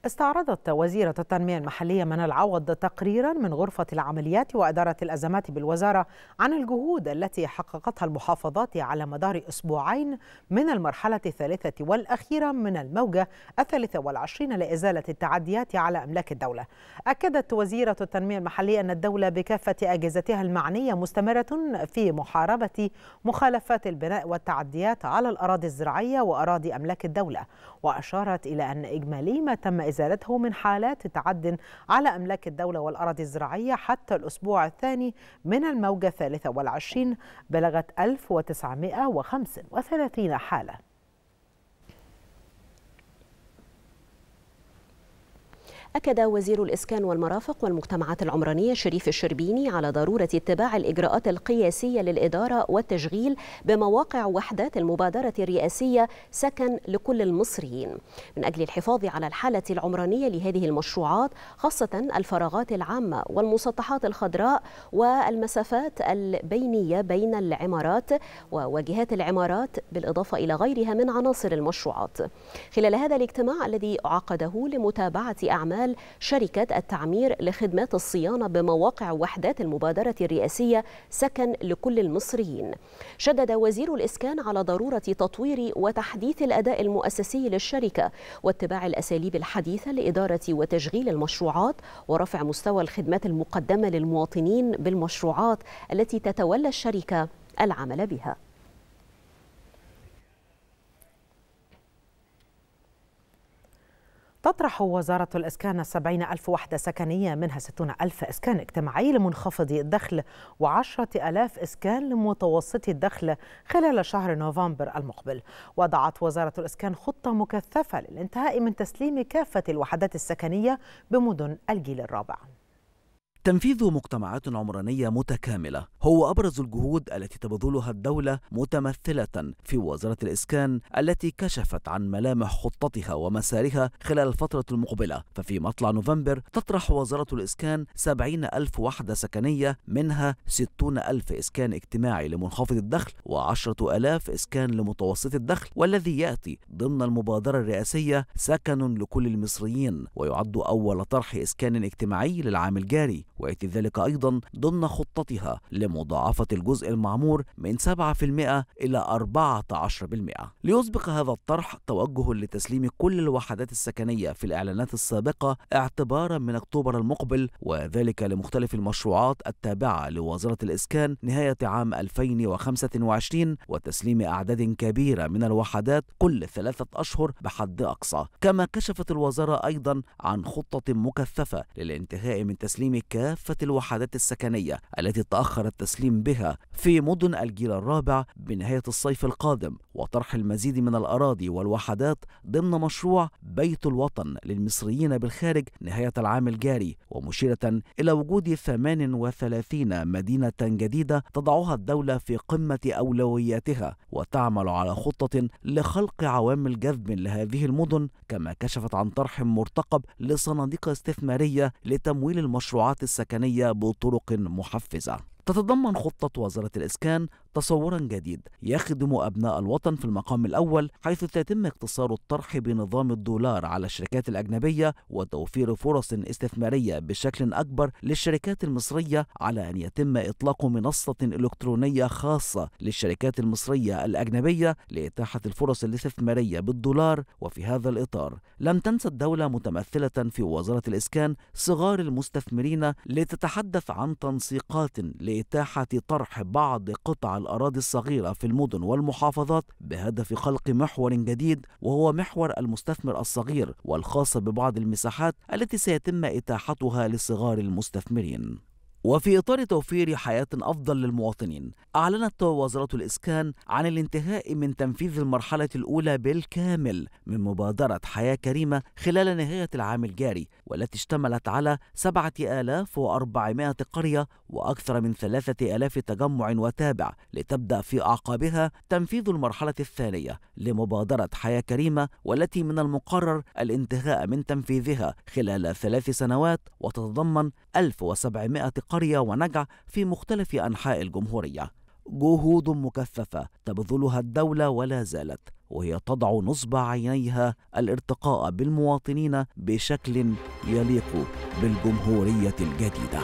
استعرضت وزيرة التنمية المحلية من العوض تقريرا من غرفة العمليات وإدارة الأزمات بالوزارة عن الجهود التي حققتها المحافظات على مدار أسبوعين من المرحلة الثالثة والأخيرة من الموجة الثالثة والعشرين لإزالة التعديات على أملاك الدولة أكدت وزيرة التنمية المحلية أن الدولة بكافة أجهزتها المعنية مستمرة في محاربة مخالفات البناء والتعديات على الأراضي الزراعية وأراضي أملاك الدولة وأشارت إلى أن إجمالي ما تم إزالته من حالات تعد على أملاك الدولة والأراضي الزراعية حتى الأسبوع الثاني من الموجة الثالثة والعشرين بلغت 1935 حالة أكد وزير الإسكان والمرافق والمجتمعات العمرانية شريف الشربيني على ضرورة اتباع الإجراءات القياسية للإدارة والتشغيل بمواقع وحدات المبادرة الرئاسية سكن لكل المصريين من أجل الحفاظ على الحالة العمرانية لهذه المشروعات خاصة الفراغات العامة والمسطحات الخضراء والمسافات البينية بين العمارات وواجهات العمارات بالإضافة إلى غيرها من عناصر المشروعات خلال هذا الاجتماع الذي عقده لمتابعة أعمال عمل شركة التعمير لخدمات الصيانة بمواقع وحدات المبادرة الرئاسية سكن لكل المصريين شدد وزير الإسكان على ضرورة تطوير وتحديث الأداء المؤسسي للشركة واتباع الأساليب الحديثة لإدارة وتشغيل المشروعات ورفع مستوى الخدمات المقدمة للمواطنين بالمشروعات التي تتولى الشركة العمل بها تطرح وزارة الإسكان 70 ألف وحدة سكنية منها 60 ألف إسكان اجتماعي لمنخفضي الدخل و10 ألاف إسكان لمتوسطي الدخل خلال شهر نوفمبر المقبل وضعت وزارة الإسكان خطة مكثفة للانتهاء من تسليم كافة الوحدات السكنية بمدن الجيل الرابع تنفيذ مجتمعات عمرانية متكاملة هو أبرز الجهود التي تبذلها الدولة متمثلة في وزارة الإسكان التي كشفت عن ملامح خطتها ومسارها خلال الفترة المقبلة ففي مطلع نوفمبر تطرح وزارة الإسكان 70 ألف وحدة سكنية منها 60 ألف إسكان اجتماعي لمنخفض الدخل و10 ألاف إسكان لمتوسط الدخل والذي يأتي ضمن المبادرة الرئاسية سكن لكل المصريين ويعد أول طرح إسكان اجتماعي للعام الجاري ويأتي ذلك أيضا ضمن خطتها لمضاعفة الجزء المعمور من 7% إلى 14% ليسبق هذا الطرح توجه لتسليم كل الوحدات السكنية في الإعلانات السابقة اعتبارا من أكتوبر المقبل وذلك لمختلف المشروعات التابعة لوزارة الإسكان نهاية عام 2025 وتسليم أعداد كبيرة من الوحدات كل ثلاثة أشهر بحد أقصى كما كشفت الوزارة أيضا عن خطة مكثفة للانتهاء من تسليم كافة كافة الوحدات السكنية التي تأخر التسليم بها في مدن الجيل الرابع بنهاية الصيف القادم وطرح المزيد من الأراضي والوحدات ضمن مشروع بيت الوطن للمصريين بالخارج نهاية العام الجاري ومشيرة إلى وجود 38 مدينة جديدة تضعها الدولة في قمة أولوياتها وتعمل على خطة لخلق عوامل جذب لهذه المدن كما كشفت عن طرح مرتقب لصناديق استثمارية لتمويل المشروعات السكنية السكنية بطرق محفزة تتضمن خطة وزارة الإسكان تصورا جديد يخدم أبناء الوطن في المقام الأول حيث تتم اقتصار الطرح بنظام الدولار على الشركات الأجنبية وتوفير فرص استثمارية بشكل أكبر للشركات المصرية على أن يتم إطلاق منصة إلكترونية خاصة للشركات المصرية الأجنبية لإتاحة الفرص الاستثمارية بالدولار وفي هذا الإطار لم تنسى الدولة متمثلة في وزارة الإسكان صغار المستثمرين لتتحدث عن تنسيقات لإتاحة طرح بعض قطع الأراضي الصغيرة في المدن والمحافظات بهدف خلق محور جديد وهو محور المستثمر الصغير والخاص ببعض المساحات التي سيتم إتاحتها لصغار المستثمرين وفي إطار توفير حياة أفضل للمواطنين أعلنت وزارة الإسكان عن الانتهاء من تنفيذ المرحلة الأولى بالكامل من مبادرة حياة كريمة خلال نهاية العام الجاري والتي اشتملت على 7400 قرية وأكثر من 3000 تجمع وتابع لتبدأ في أعقابها تنفيذ المرحلة الثانية لمبادرة حياة كريمة والتي من المقرر الانتهاء من تنفيذها خلال ثلاث سنوات وتتضمن 1700 قرية ونجع في مختلف أنحاء الجمهورية جهود مكثفة تبذلها الدولة ولا زالت وهي تضع نصب عينيها الارتقاء بالمواطنين بشكل يليق بالجمهورية الجديدة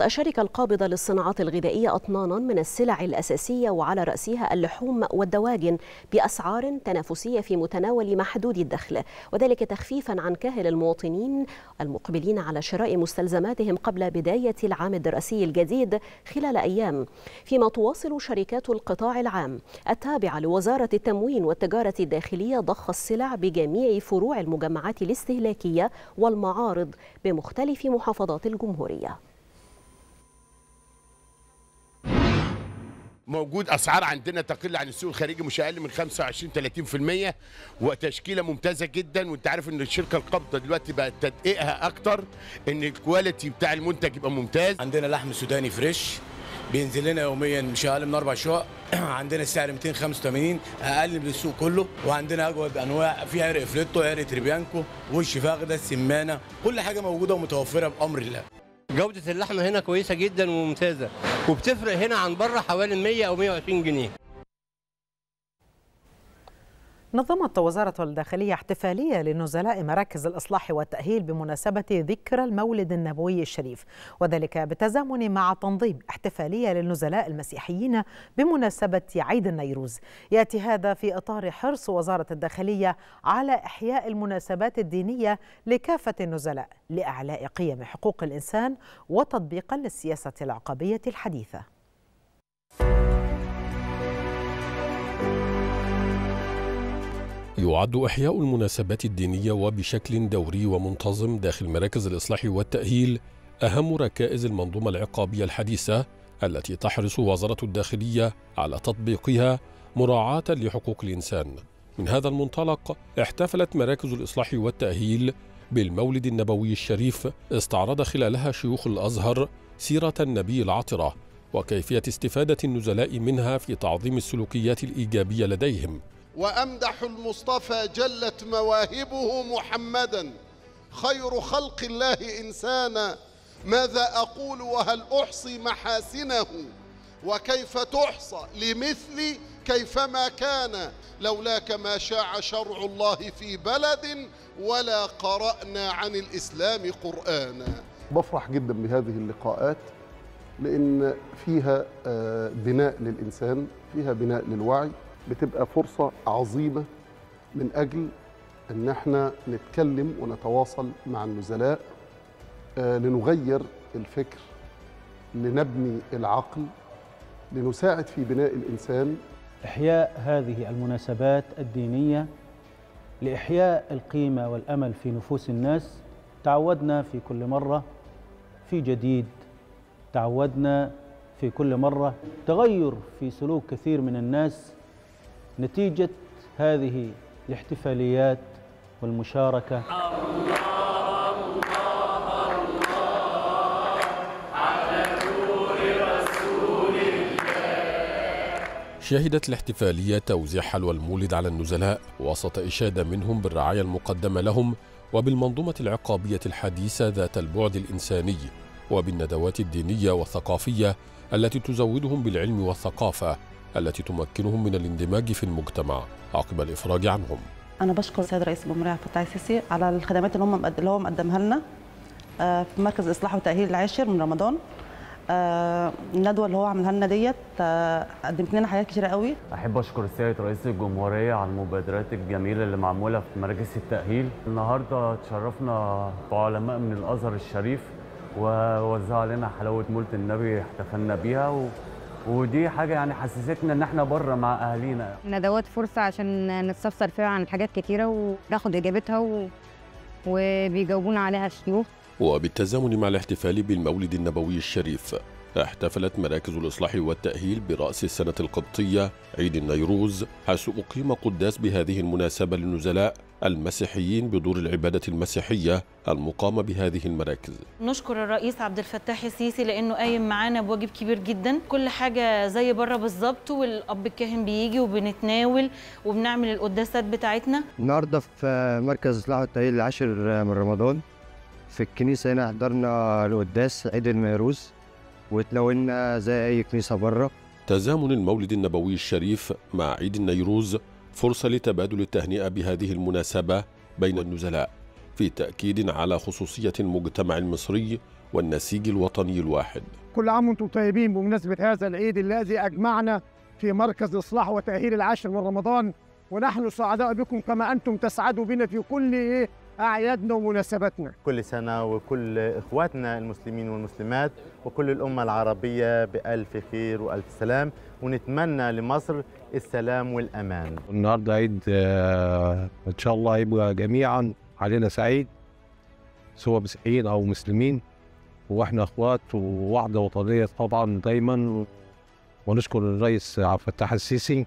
أطلقت الشركة القابضة للصناعات الغذائية أطنانا من السلع الأساسية وعلى رأسها اللحوم والدواجن بأسعار تنافسية في متناول محدود الدخل وذلك تخفيفا عن كاهل المواطنين المقبلين على شراء مستلزماتهم قبل بداية العام الدراسي الجديد خلال أيام فيما تواصل شركات القطاع العام التابعة لوزارة التموين والتجارة الداخلية ضخ السلع بجميع فروع المجمعات الاستهلاكية والمعارض بمختلف محافظات الجمهورية موجود اسعار عندنا تقل عن السوق الخارجي مش اقل من 25 30% وتشكيله ممتازه جدا وانت عارف ان الشركه القابضه دلوقتي بقت تدقيقها اكتر ان الكواليتي بتاع المنتج يبقى ممتاز عندنا لحم سوداني فريش بينزل لنا يوميا مش اقل من اربع شقق [CLEARS THROAT] عندنا السعر 285 اقل من السوق كله وعندنا اجود انواع في عرق فليتو عرق تريبيانكو وش فاخده سمانه كل حاجه موجوده ومتوفره بامر الله جودة اللحمة هنا كويسة جدا وممتازة وبتفرق هنا عن بره حوالي 100 أو 120 جنيه نظمت وزارة الداخلية احتفالية لنزلاء مراكز الإصلاح والتأهيل بمناسبة ذكرى المولد النبوي الشريف وذلك بالتزامن مع تنظيم احتفالية للنزلاء المسيحيين بمناسبة عيد النيروز يأتي هذا في إطار حرص وزارة الداخلية على إحياء المناسبات الدينية لكافة النزلاء لإعلاء قيم حقوق الإنسان وتطبيقا للسياسة العقبية الحديثة يعد إحياء المناسبات الدينية وبشكل دوري ومنتظم داخل مراكز الإصلاح والتأهيل أهم ركائز المنظومة العقابية الحديثة التي تحرص وزارة الداخلية على تطبيقها مراعاة لحقوق الإنسان. من هذا المنطلق احتفلت مراكز الإصلاح والتأهيل بالمولد النبوي الشريف استعرض خلالها شيوخ الأزهر سيرة النبي العطرة وكيفية استفادة النزلاء منها في تعظيم السلوكيات الإيجابية لديهم وأمدح المصطفى جلت مواهبه محمدا خير خلق الله إنسانا ماذا أقول وهل أحصي محاسنه وكيف تحصى لمثلي كيفما كان لولاك ما شاع شرع الله في بلد ولا قرأنا عن الإسلام قرآنا بفرح جدا بهذه اللقاءات لأن فيها آه، بناء للإنسان فيها بناء للوعي بتبقى فرصة عظيمة من أجل أن احنا نتكلم ونتواصل مع النزلاء آه، لنغير الفكر لنبني العقل لنساعد في بناء الإنسان إحياء هذه المناسبات الدينية لإحياء القيمة والأمل في نفوس الناس تعودنا في كل مرة في جديد تعودنا في كل مرة تغير في سلوك كثير من الناس نتيجة هذه الاحتفاليات والمشاركة شهدت الاحتفالية توزيع حلوى المولد على النزلاء وسط إشادة منهم بالرعاية المقدمة لهم وبالمنظومة العقابية الحديثة ذات البعد الإنساني وبالندوات الدينية والثقافية التي تزودهم بالعلم والثقافة التي تمكنهم من الاندماج في المجتمع عقب الإفراج عنهم أنا بشكر السيد رئيس الجمهورية عبد الفتاح السيسي على الخدمات اللي هم اللي هو مقدمها لنا آه، في مركز إصلاح وتأهيل العاشر من رمضان آه، الندوه اللي هو عملها لنا ديت آه، قدمت لنا حاجات كتيره قوي احب اشكر السيد رئيس الجمهوريه على المبادرات الجميله اللي معموله في مراكز التاهيل النهارده تشرفنا بعلماء من الازهر الشريف ووزع لنا حلاوه مولد النبي احتفلنا بيها و... ودي حاجه يعني حسستنا ان احنا بره مع اهالينا ندوات فرصه عشان نستفسر فيها عن حاجات كتيره وناخد اجابتها و... وبيجاوبونا عليها الشيوخ وبالتزامن مع الاحتفال بالمولد النبوي الشريف احتفلت مراكز الإصلاح والتأهيل برأس السنة القبطية عيد النيروز حيث أقيم قداس بهذه المناسبة للنزلاء المسيحيين بدور العبادة المسيحية المقامة بهذه المراكز نشكر الرئيس عبد الفتاح السيسي لأنه قايم معانا بواجب كبير جدا كل حاجة زي بره بالظبط والأب الكاهن بيجي وبنتناول وبنعمل القداسات بتاعتنا النهاردة في مركز إصلاح والتأهيل العاشر من رمضان في الكنيسة هنا حضرنا القداس عيد النيروز وتلونا زي أي كنيسة بره تزامن المولد النبوي الشريف مع عيد النيروز فرصة لتبادل التهنئة بهذه المناسبة بين النزلاء في تأكيد على خصوصية المجتمع المصري والنسيج الوطني الواحد كل عام وانتم طيبين بمناسبة هذا العيد الذي أجمعنا في مركز إصلاح وتأهيل العاشر من رمضان ونحن سعداء بكم كما أنتم تسعدوا بنا في كل أعيادنا ومناسباتنا كل سنة وكل إخواتنا المسلمين والمسلمات وكل الأمة العربية بألف خير وألف سلام ونتمنى لمصر السلام والأمان النهاردة عيد آه، إن شاء الله يبقى جميعا علينا سعيد سواء مسيحيين أو مسلمين واحنا اخوات ووحده وطنيه طبعا دايما ونشكر الرئيس عبد الفتاح السيسي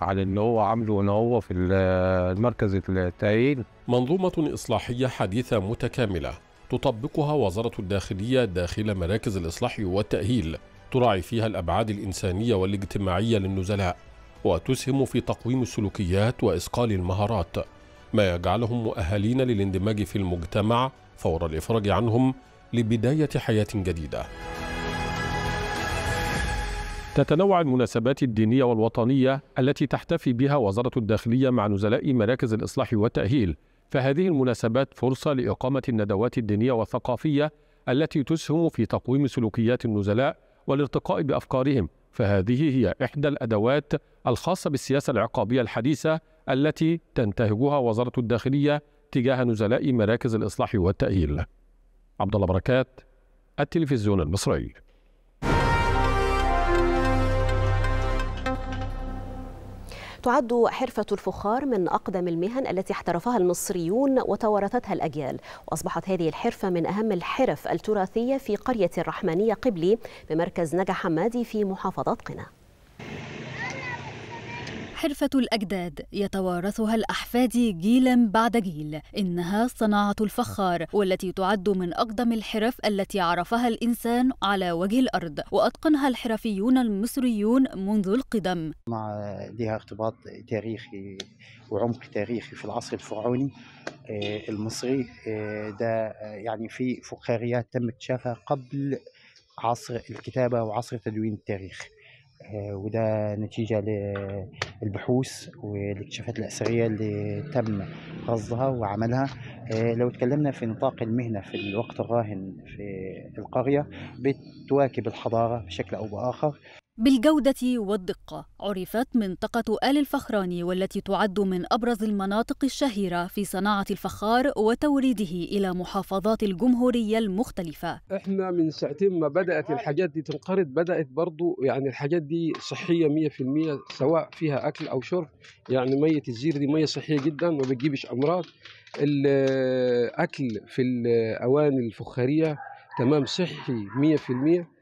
على اللي هو عامله ان هو في المركز التعيين منظومة إصلاحية حديثة متكاملة تطبقها وزارة الداخلية داخل مراكز الإصلاح والتأهيل تراعي فيها الأبعاد الإنسانية والاجتماعية للنزلاء وتسهم في تقويم السلوكيات وإسقال المهارات ما يجعلهم مؤهلين للاندماج في المجتمع فور الإفراج عنهم لبداية حياة جديدة تتنوع المناسبات الدينية والوطنية التي تحتفي بها وزارة الداخلية مع نزلاء مراكز الإصلاح والتأهيل، فهذه المناسبات فرصة لإقامة الندوات الدينية والثقافية التي تسهم في تقويم سلوكيات النزلاء والارتقاء بأفكارهم، فهذه هي إحدى الأدوات الخاصة بالسياسة العقابية الحديثة التي تنتهجها وزارة الداخلية تجاه نزلاء مراكز الإصلاح والتأهيل. عبد الله بركات التلفزيون المصري تعد حرفة الفخار من أقدم المهن التي احترفها المصريون وتوارثتها الأجيال وأصبحت هذه الحرفة من أهم الحرف التراثية في قرية الرحمنية قبلي بمركز نجا حمادي في محافظة قنا حرفة الأجداد يتوارثها الأحفاد جيلا بعد جيل إنها صناعة الفخار والتي تعد من أقدم الحرف التي عرفها الإنسان على وجه الأرض وأتقنها الحرفيون المصريون منذ القدم مع لها ارتباط تاريخي وعمق تاريخي في العصر الفرعوني آه، المصري آه، ده آه، يعني في فخاريات تم اكتشافها قبل عصر الكتابة وعصر تدوين التاريخ آه، وده نتيجة للبحوث والاكتشافات الأثرية اللي تم رصدها وعملها آه، لو اتكلمنا في نطاق المهنة في الوقت الراهن في القرية بتواكب الحضارة بشكل أو بآخر بالجودة والدقة عرفت منطقة آل الفخراني والتي تعد من أبرز المناطق الشهيرة في صناعة الفخار وتوريده إلى محافظات الجمهورية المختلفة إحنا من ساعتين ما بدأت الحاجات دي تنقرض بدأت برضو يعني الحاجات دي صحية 100% سواء فيها أكل أو شرب يعني مية الزير دي مية صحية جدا ما بتجيبش أمراض الأكل في الأواني الفخارية تمام صحي 100%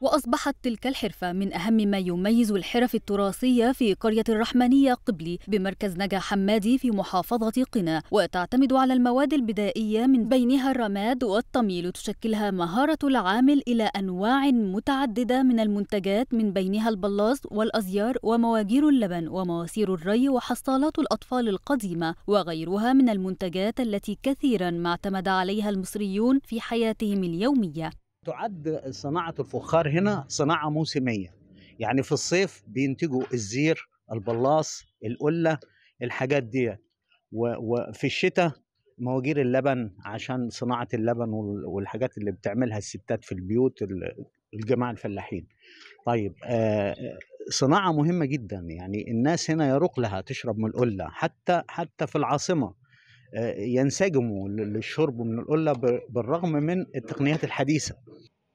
وأصبحت تلك الحرفة من أهم ما يميز الحرف التراثية في قرية الرحمنية قبلي بمركز نجا حمادي في محافظة قنا وتعتمد على المواد البدائية من بينها الرماد والطميل تشكلها مهارة العامل إلى أنواع متعددة من المنتجات من بينها البلاص والأزيار ومواجير اللبن ومواسير الري وحصالات الأطفال القديمة وغيرها من المنتجات التي كثيرا ما اعتمد عليها المصريون في حياتهم اليومية تعد صناعة الفخار هنا صناعة موسمية يعني في الصيف بينتجوا الزير البلاص القلة الحاجات دي وفي الشتاء مواجير اللبن عشان صناعة اللبن والحاجات اللي بتعملها الستات في البيوت الجماعة الفلاحين طيب آه، صناعة مهمة جدا يعني الناس هنا يروق لها تشرب من القلة حتى حتى في العاصمة آه، ينسجموا للشرب من القلة بالرغم من التقنيات الحديثة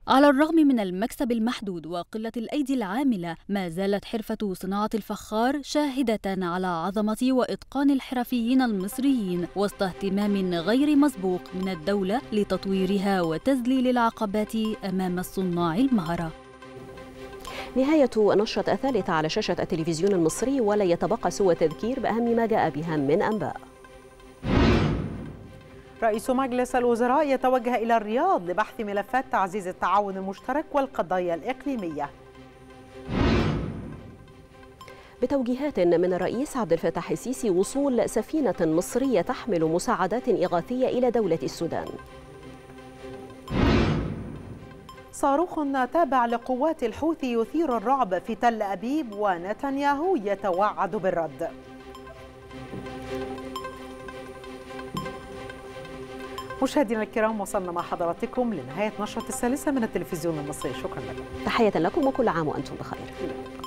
على الرغم من المكسب المحدود وقلة الأيدي العاملة ما زالت حرفة صناعة الفخار شاهدة على عظمة وإتقان الحرفيين المصريين وسط اهتمام غير مسبوق من الدولة لتطويرها وتذليل العقبات أمام الصناع المهرة نهاية نشرة الثالثة على شاشة التلفزيون المصري ولا يتبقى سوى التذكير بأهم ما جاء بها من أنباء رئيس مجلس الوزراء يتوجه إلى الرياض لبحث ملفات تعزيز التعاون المشترك والقضايا الإقليمية بتوجيهات من الرئيس عبد الفتاح السيسي وصول سفينة مصرية تحمل مساعدات إغاثية إلى دولة السودان صاروخ تابع لقوات الحوثي يثير الرعب في تل أبيب ونتنياهو يتوعد بالرد مشاهدينا الكرام وصلنا مع حضراتكم لنهاية نشرة الثالثة من التلفزيون المصري شكرا لكم تحية لكم وكل عام وأنتم بخير